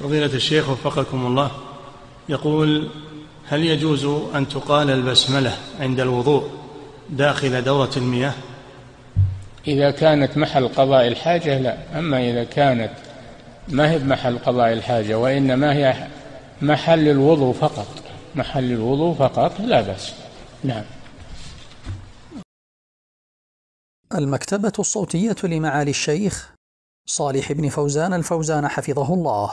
فضيلة الشيخ وفقكم الله يقول هل يجوز أن تقال البسملة عند الوضوء داخل دورة المياه إذا كانت محل قضاء الحاجة لا أما إذا كانت ما هي محل قضاء الحاجة وإنما هي محل الوضوء فقط محل الوضوء فقط لا بأس نعم المكتبة الصوتية لمعالي الشيخ صالح بن فوزان الفوزان حفظه الله